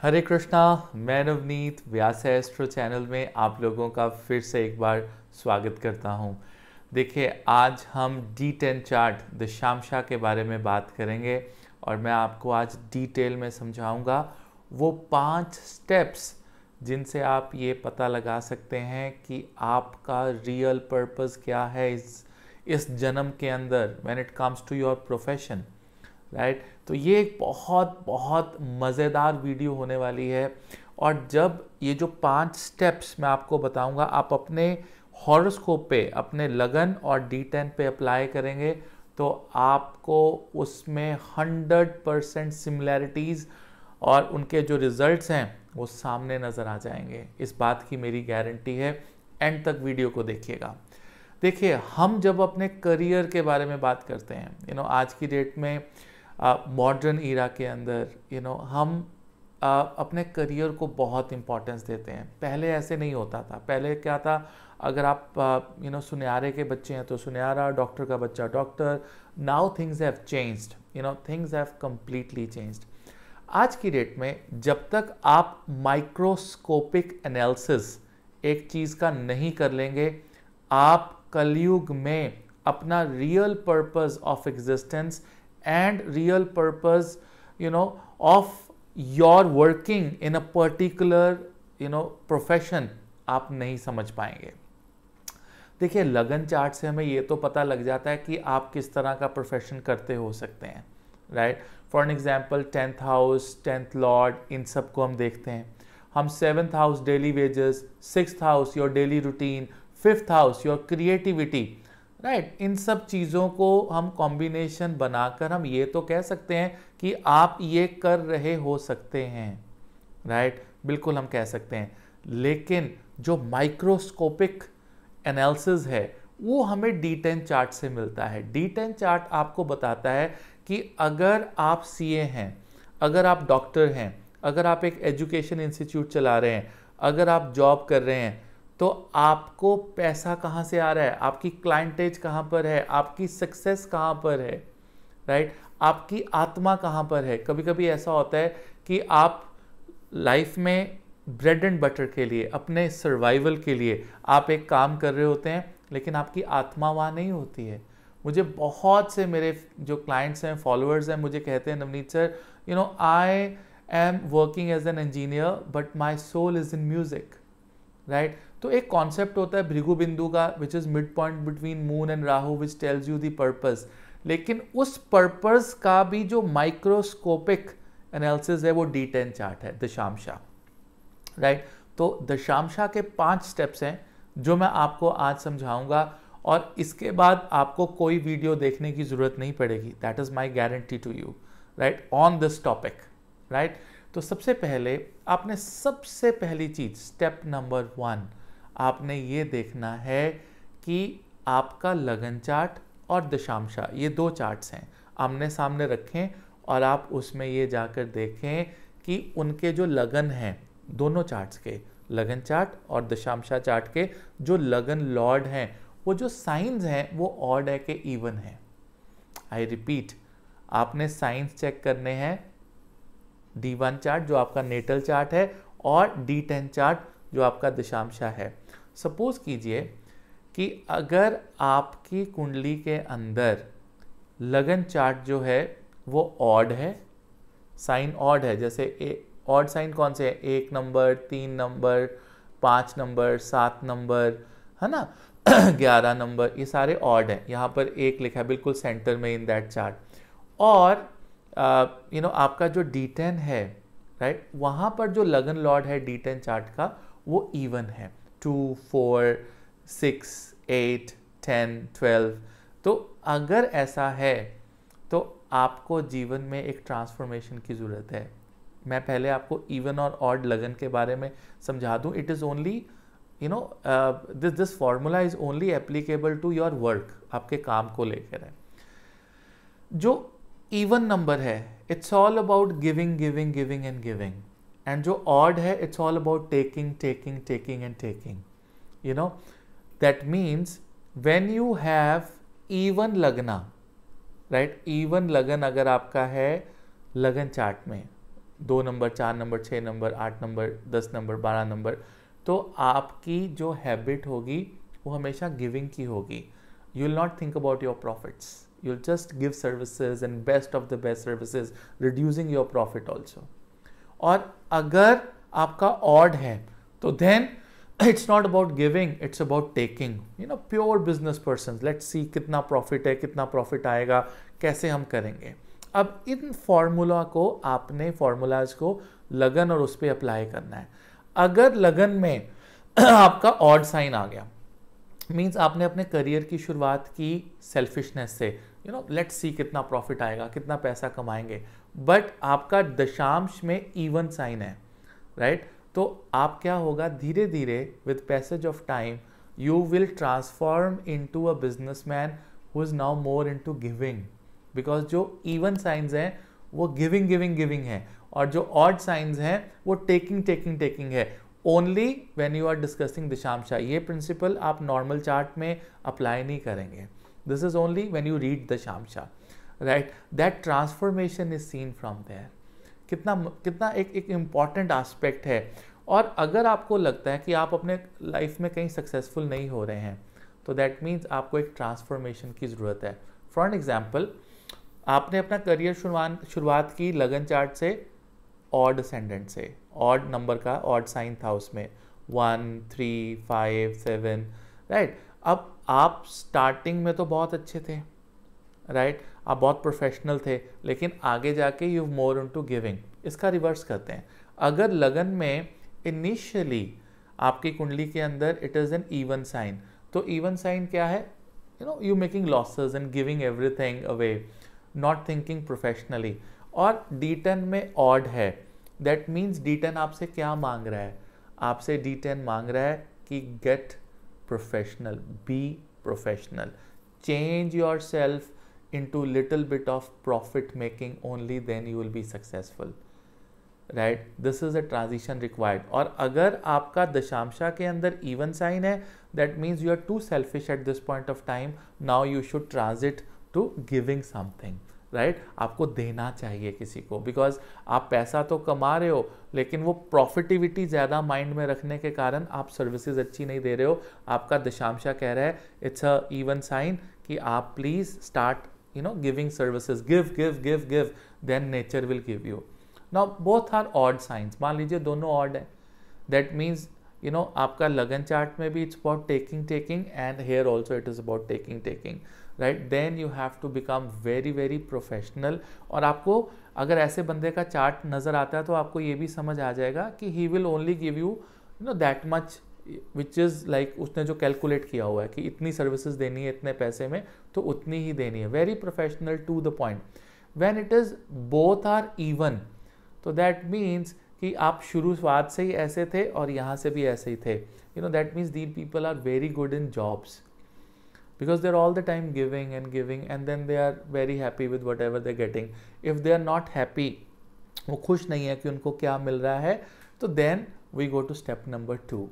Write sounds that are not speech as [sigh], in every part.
हरे कृष्णा मैं नवनीत व्यास astro channel में आप लोगों का फिर से एक बार स्वागत करता हूं देखिए आज हम डी टेन चार्ट दशामशाह के बारे में बात करेंगे और मैं आपको आज डिटेल में समझाऊंगा वो पांच स्टेप्स जिनसे आप ये पता लगा सकते हैं कि आपका रियल पर्पस क्या है इस इस जन्म के अंदर when it comes to your profession right तो ये एक बहुत बहुत मज़ेदार वीडियो होने वाली है और जब ये जो पांच स्टेप्स मैं आपको बताऊंगा आप अपने हॉरोस्कोप पे अपने लगन और डी टेन पे अप्लाई करेंगे तो आपको उसमें हंड्रेड परसेंट सिमिलैरिटीज़ और उनके जो रिज़ल्ट हैं वो सामने नज़र आ जाएंगे इस बात की मेरी गारंटी है एंड तक वीडियो को देखिएगा देखिए हम जब अपने करियर के बारे में बात करते हैं यू you नो know, आज की डेट में मॉडर्न इरा के अंदर यू you नो know, हम आ, अपने करियर को बहुत इम्पोर्टेंस देते हैं पहले ऐसे नहीं होता था पहले क्या था अगर आप यू नो सुनारे के बच्चे हैं तो सुनारा डॉक्टर का बच्चा doctor now things have changed you know things have completely changed आज की डेट में जब तक आप माइक्रोस्कोपिक एनालिसिस एक चीज़ का नहीं कर लेंगे आप कलयुग में अपना real purpose of existence and real purpose you know of your working in a particular you know profession आप नहीं समझ पाएंगे देखिए लगन चार्ट से हमें ये तो पता लग जाता है कि आप किस तरह का प्रोफेशन करते हो सकते हैं right for an example tenth house tenth lord इन सब को हम देखते हैं हम seventh house daily wages six house your daily routine fifth house your creativity right इन सब चीज़ों को हम कॉम्बिनेशन बनाकर हम ये तो कह सकते हैं कि आप ये कर रहे हो सकते हैं राइट right? बिल्कुल हम कह सकते हैं लेकिन जो माइक्रोस्कोपिक एनालिसिस है वो हमें डी टेन चार्ट से मिलता है डी टेन चार्ट आपको बताता है कि अगर आप सीए हैं अगर आप डॉक्टर हैं अगर आप एक एजुकेशन इंस्टीट्यूट चला रहे हैं अगर आप जॉब कर रहे हैं तो आपको पैसा कहाँ से आ रहा है आपकी क्लाइंटेज कहाँ पर है आपकी सक्सेस कहाँ पर है राइट आपकी आत्मा कहाँ पर है कभी कभी ऐसा होता है कि आप लाइफ में ब्रेड एंड बटर के लिए अपने सर्वाइवल के लिए आप एक काम कर रहे होते हैं लेकिन आपकी आत्मा वहाँ नहीं होती है मुझे बहुत से मेरे जो क्लाइंट्स हैं फॉलोअर्स हैं मुझे कहते हैं Navneet sir you know I am working as an engineer but my soul is in music right तो एक कॉन्सेप्ट होता है भृगु बिंदु का which is mid point between moon and Rahu which tells you the purpose लेकिन उस पर्पज़ का भी जो माइक्रोस्कोपिक एनालिसिस है वो डी टेन चार्ट है दशामशा राइट right? तो दशामशा के पांच स्टेप्स हैं जो मैं आपको आज समझाऊंगा और इसके बाद आपको कोई वीडियो देखने की ज़रूरत नहीं पड़ेगी that is my guarantee to you right on this topic right तो सबसे पहले आपने सबसे पहली चीज़ स्टेप नंबर वन आपने ये देखना है कि आपका लगन चार्ट और दशामशा ये दो चार्ट्स हैं आमने सामने रखें और आप उसमें ये जाकर देखें कि उनके जो लगन हैं दोनों चार्ट्स के लगन चार्ट और दशामशा चार्ट के जो लगन लॉर्ड हैं वो जो साइंस हैं वो ऑड है के इवन है आई रिपीट आपने साइंस चेक करने हैं डी वन चार्ट जो आपका नेटल चार्ट है और डी टेन चार्ट जो आपका दशामशा है सपोज कीजिए कि अगर आपकी कुंडली के अंदर लगन चार्ट जो है वो ऑड है साइन ऑड है जैसे ए ऑड साइन कौन से है एक नंबर तीन नंबर पाँच नंबर सात नंबर है ना [clears throat] ग्यारह नंबर ये सारे ऑड हैं यहाँ पर एक लिखा है बिल्कुल सेंटर में इन दैट चार्ट और यू नो आपका जो डी टेन है राइट वहाँ पर जो लगन लॉर्ड है डी टेन चार्ट का वो इवन है two four six eight ten twelve तो अगर ऐसा है तो आपको जीवन में एक ट्रांसफॉर्मेशन की ज़रूरत है मैं पहले आपको इवन और ऑड लगन के बारे में समझा दूँ it is only you know this this formula is only applicable to your work आपके काम को लेकर है जो इवन नंबर है it's all about giving giving giving and giving and जो ऑड है it's all about taking taking taking and taking you know that means when you have even लगना राइट ईवन लगन अगर आपका है लगन चार्ट में दो नंबर चार नंबर छः नंबर आठ नंबर दस नंबर बारह नंबर तो आपकी जो हैबिट होगी वो हमेशा गिविंग की होगी you will not think about your profits will just give services and best of the best services reducing your profit also और अगर आपका ऑड है तो then it's not about giving it's about taking you know pure business person let's see कितना profit है कितना profit आएगा कैसे हम करेंगे अब इन फॉर्मूला को आपने फॉर्मूलाज को लगन और उस पर अप्लाई करना है अगर लगन में [clears throat] आपका ऑड साइन आ गया मीन्स आपने अपने करियर की शुरुआत की सेल्फिशनेस से यू नो लेट्स सी कितना प्रॉफिट आएगा कितना पैसा कमाएंगे बट आपका दशांश में इवन साइन है राइट right? तो आप क्या होगा धीरे धीरे with passage of time you will transform into a business man who is now more into giving because जो इवन साइंस हैं वो गिविंग गिविंग गिविंग है और जो ऑड साइंस हैं वो टेकिंग टेकिंग टेकिंग है only when you are discussing दिशांशा ये प्रिंसिपल आप नॉर्मल चार्ट में अप्लाई नहीं करेंगे this is only when you read the शामशा right that transformation is seen from there. कितना कितना एक एक इम्पॉर्टेंट आस्पेक्ट है और अगर आपको लगता है कि आप अपने लाइफ में कहीं सक्सेसफुल नहीं हो रहे हैं तो दैट मीन्स आपको एक ट्रांसफॉर्मेशन की ज़रूरत है फॉर एग्जाम्पल आपने अपना करियर शुरुआत शुरुआत की लगन चार्ट से ऑड सेंडेंट से ऑड नंबर का ऑड साइन था उसमें one three five seven right अब आप स्टार्टिंग में तो बहुत अच्छे थे राइट right? आप बहुत प्रोफेशनल थे लेकिन आगे जाके you more into giving इसका रिवर्स करते हैं अगर लगन में इनिशियली आपकी कुंडली के अंदर it is an even sign तो ईवन साइन क्या है you know you making losses and giving everything away not thinking professionally और डी टेन में ऑड है दैट मीन्स डी टेन आपसे क्या मांग रहा है आपसे डी टेन मांग रहा है कि get professional be professional change yourself into little bit of profit making only then you will be successful right this is a transition required और अगर आपका दशामशा के अंदर इवन साइन है that means you are too selfish at this point of time now you should transit to giving something right right? आपको देना चाहिए किसी को बिकॉज आप पैसा तो कमा रहे हो लेकिन वो प्रॉफिटिविटी ज़्यादा माइंड में रखने के कारण आप सर्विसेज अच्छी नहीं दे रहे हो आपका दशामशा कह रहा है इट्स अ इवन साइन कि आप please start you know giving services give give give give then nature will give you now both are odd signs मान लीजिए दोनों ऑड है दैट मीन्स यू नो आपका लगन चार्ट में भी it's about taking taking and here also it is about taking taking right then you have to become very very professional और आपको अगर ऐसे बंदे का चार्ट नज़र आता है तो आपको ये भी समझ आ जाएगा कि he will only give you you know that much which is like उसने जो कैलकुलेट किया हुआ है कि इतनी सर्विसेज देनी है इतने पैसे में तो उतनी ही देनी है very professional to the point when it is both are even तो दैट मीन्स कि आप शुरुआत से ही ऐसे थे और यहाँ से भी ऐसे ही थे you know that means these people are very good in jobs because they're all the time giving and giving and then they are very happy with whatever they're getting if they are not happy वो खुश नहीं है कि उनको क्या मिल रहा है तो then we go to step number two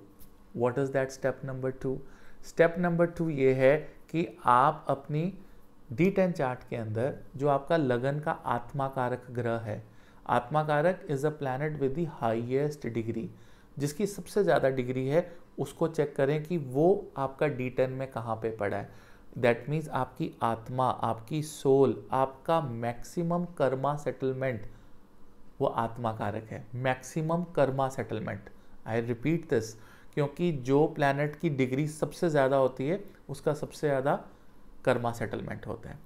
what is that step number two step number two ये है कि आप अपनी डी टेन चार्ट के अंदर जो आपका लगन का आत्मा कारक ग्रह है आत्माकारक is a planet with the highest degree जिसकी सबसे ज़्यादा डिग्री है उसको चेक करें कि वो आपका डी टेन में कहाँ पे पड़ा है दैट मीन्स आपकी आत्मा आपकी सोल आपका मैक्सिमम कर्मा सेटलमेंट वो आत्मा कारक है maximum karma settlement I repeat this क्योंकि जो प्लानट की डिग्री सबसे ज़्यादा होती है उसका सबसे ज़्यादा कर्मा सेटलमेंट होता है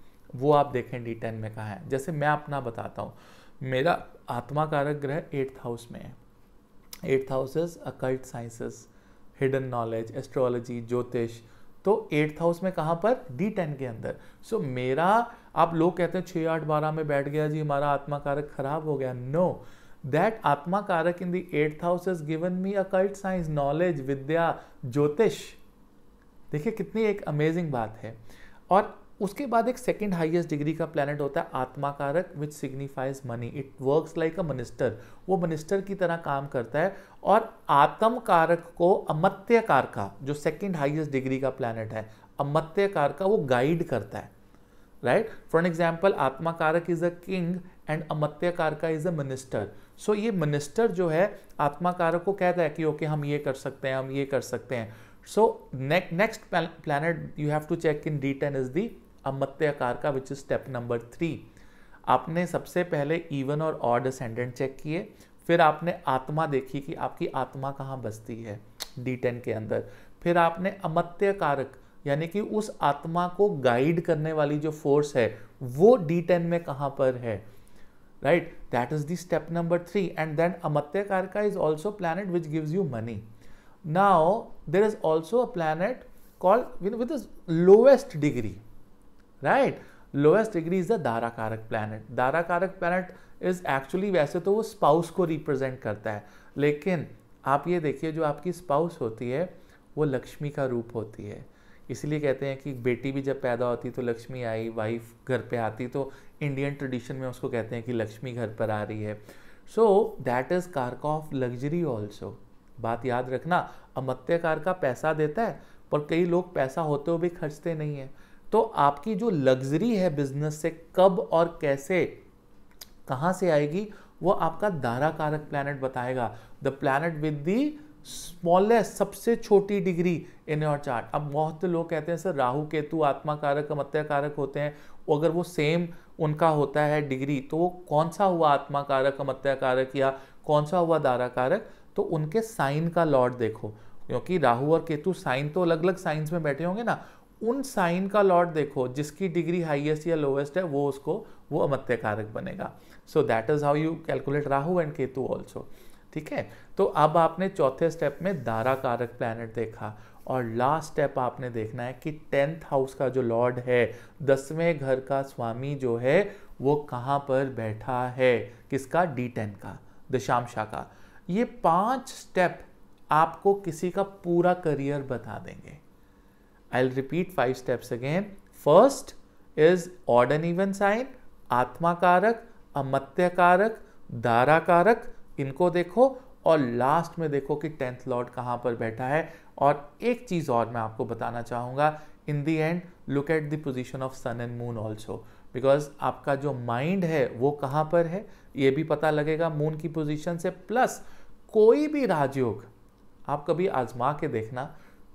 वो आप देखें डी टेन में कहाँ है जैसे मैं अपना बताता हूँ मेरा आत्मा कारक ग्रह एट्थ हाउस में है eighth house is occult sciences hidden knowledge astrology ज्योतिष तो एट्थ हाउस में कहाँ पर डी टेन के अंदर सो so, मेरा आप लोग कहते हैं छः आठ बारह में बैठ गया जी हमारा आत्मा कारक खराब हो गया नो दैट आत्मा कारक in the eighth house is given me occult science knowledge विद्या ज्योतिष देखिए कितनी एक अमेजिंग बात है और उसके बाद एक सेकेंड हाइएस्ट डिग्री का प्लानट होता है आत्मा कारक which signifies money it works like a minister वो मिनिस्टर की तरह काम करता है और आत्म कारक को अमत्य कारका जो सेकेंड हाइएस्ट डिग्री का प्लानट है अमत्य कारका वो गाइड करता है राइट फॉर एग्जाम्पल आत्मा कारक इज अ किंग एंड अमत्य कारका इज अ मिनिस्टर सो ये मिनिस्टर जो है आत्मा कारक को कहता है कि ओके okay, हम ये कर सकते हैं हम ये कर सकते हैं so next planet you have to check in the ten is the अमत्याकार का which is step number three आपने सबसे पहले इवन और ऑड असेंडेंट चेक किए फिर आपने आत्मा देखी कि आपकी आत्मा कहाँ बसती है डी टेन के अंदर फिर आपने अमत्य कारक यानी कि उस आत्मा को गाइड करने वाली जो फोर्स है वो डी टेन में कहाँ पर है right that is the step number three and then अमत्य कारका is also planet which gives you money now there is also a planet called with lowest degree right lowest degree is the darakarak planet darakarak planet is actually वैसे तो वो spouse को represent करता है लेकिन आप ये देखिए जो आपकी स्पाउस होती है वो लक्ष्मी का रूप होती है इसलिए कहते हैं कि बेटी भी जब पैदा होती तो लक्ष्मी आई वाइफ घर पे आती तो इंडियन ट्रेडिशन में उसको कहते हैं कि लक्ष्मी घर पर आ रही है सो दैट इज़ कारका ऑफ लग्जरी ऑल्सो बात याद रखना अमत्य कार का पैसा देता है पर कई लोग पैसा होते हुए भी खर्चते नहीं है तो आपकी जो लग्जरी है बिजनेस से कब और कैसे कहाँ से आएगी वो आपका दारा कारक प्लानट बताएगा the planet with the smallest सबसे छोटी डिग्री इन योर चार्ट अब बहुत लोग कहते हैं सर राहु केतु आत्मा कारक अमत्या कारक होते हैं अगर वो सेम उनका होता है डिग्री तो वो कौन सा हुआ आत्मा कारक अमत्या कारक या कौन सा हुआ दारा कारक तो उनके साइन का लॉर्ड देखो क्योंकि राहु और केतु साइन तो अलग अलग साइंस में बैठे होंगे ना उन साइन का लॉर्ड देखो जिसकी डिग्री हाईएस्ट या लोवेस्ट है वो उसको वो अमत्य कारक बनेगा so that is how you calculate Rahu and Ketu also ठीक है तो अब आपने चौथे स्टेप में दारा कारक प्लैनेट देखा और लास्ट स्टेप आपने देखना है कि टेंथ हाउस का जो लॉर्ड है दसवें घर का स्वामी जो है वो कहाँ पर बैठा है किसका डी टेन का दशामशा का ये पांच स्टेप आपको किसी का पूरा करियर बता देंगे आई repeat five steps again. First is odd and even sign, आत्मा कारक अमत्य कारक इनको देखो और लास्ट में देखो कि टेंथ लॉर्ड कहाँ पर बैठा है और एक चीज़ और मैं आपको बताना चाहूँगा in the end look at the position of sun and moon also because आपका जो माइंड है वो कहाँ पर है ये भी पता लगेगा मून की पोजीशन से प्लस कोई भी राजयोग आप कभी आजमा के देखना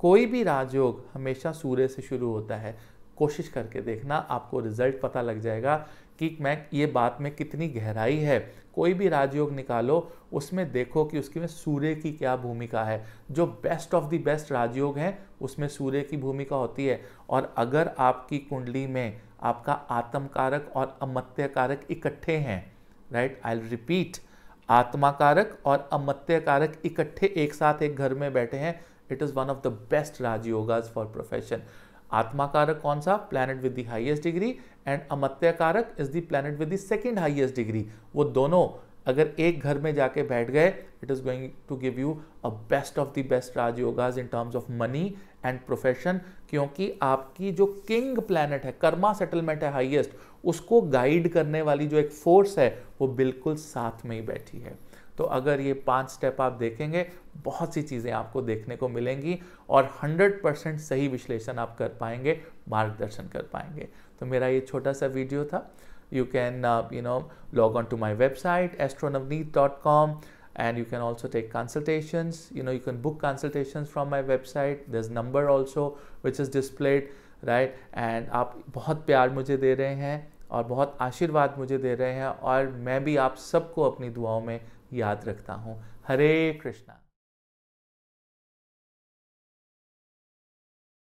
कोई भी राजयोग हमेशा सूर्य से शुरू होता है कोशिश करके देखना आपको रिजल्ट पता लग जाएगा कि मैं ये बात में कितनी गहराई है कोई भी राजयोग निकालो उसमें देखो कि उसकी में सूर्य की क्या भूमिका है जो बेस्ट ऑफ द बेस्ट राजयोग हैं उसमें सूर्य की भूमिका होती है और अगर आपकी कुंडली में आपका आत्मकारक और अमत्यकारक इकट्ठे हैं राइट आई रिपीट आत्माकारक और अमत्यकारक इकट्ठे एक साथ एक घर में बैठे हैं it is one of the best राजयोगाज फॉर प्रोफेशन आत्मा कारक कौन सा planet with the highest degree and अमत्याकारक is the planet with the second highest degree वो दोनों अगर एक घर में जाके बैठ गए it is going to give you a best of the best राजयोगाज in terms of money and profession क्योंकि आपकी जो किंग प्लैनेट है कर्मा सेटलमेंट है हाईएस्ट उसको गाइड करने वाली जो एक फोर्स है वो बिल्कुल साथ में ही बैठी है तो अगर ये पांच स्टेप आप देखेंगे बहुत सी चीज़ें आपको देखने को मिलेंगी और 100 परसेंट सही विश्लेषण आप कर पाएंगे मार्गदर्शन कर पाएंगे तो मेरा ये छोटा सा वीडियो था you can you know log on to my website एस्ट्रोनवनीत dot com and you can also take consultation you know you can book consultation from my website the number also which is displayed right and आप बहुत प्यार मुझे दे रहे हैं और बहुत आशीर्वाद मुझे दे रहे हैं और मैं भी आप सबको अपनी दुआओं में याद रखता हूँ हरे कृष्णा